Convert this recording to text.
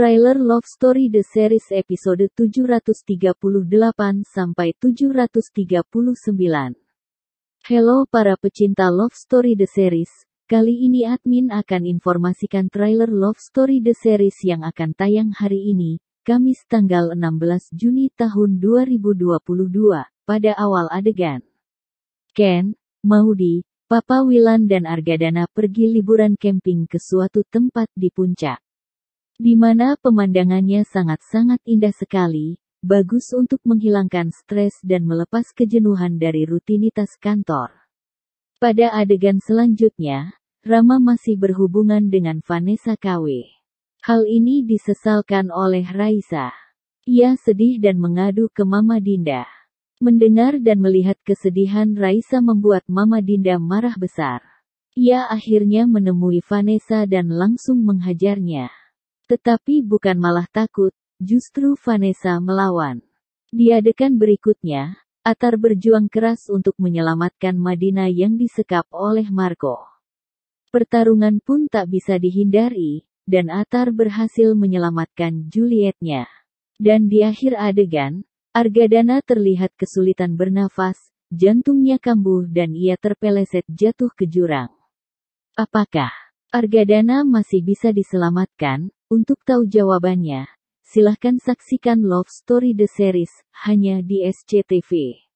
Trailer Love Story The Series episode 738 sampai 739. Hello para pecinta Love Story The Series, kali ini admin akan informasikan trailer Love Story The Series yang akan tayang hari ini, Kamis tanggal 16 Juni tahun 2022, pada awal adegan. Ken, Maudi, Papa Wilan dan Argadana pergi liburan camping ke suatu tempat di puncak di mana pemandangannya sangat-sangat indah sekali, bagus untuk menghilangkan stres dan melepas kejenuhan dari rutinitas kantor. Pada adegan selanjutnya, Rama masih berhubungan dengan Vanessa KW. Hal ini disesalkan oleh Raisa. Ia sedih dan mengadu ke Mama Dinda. Mendengar dan melihat kesedihan Raisa membuat Mama Dinda marah besar. Ia akhirnya menemui Vanessa dan langsung menghajarnya. Tetapi bukan malah takut, justru Vanessa melawan. Di adegan berikutnya, Atar berjuang keras untuk menyelamatkan Madina yang disekap oleh Marco. Pertarungan pun tak bisa dihindari, dan Atar berhasil menyelamatkan Julietnya. Dan di akhir adegan, Argadana terlihat kesulitan bernafas, jantungnya kambuh dan ia terpeleset jatuh ke jurang. Apakah Argadana masih bisa diselamatkan, untuk tahu jawabannya, silahkan saksikan Love Story The Series, hanya di SCTV.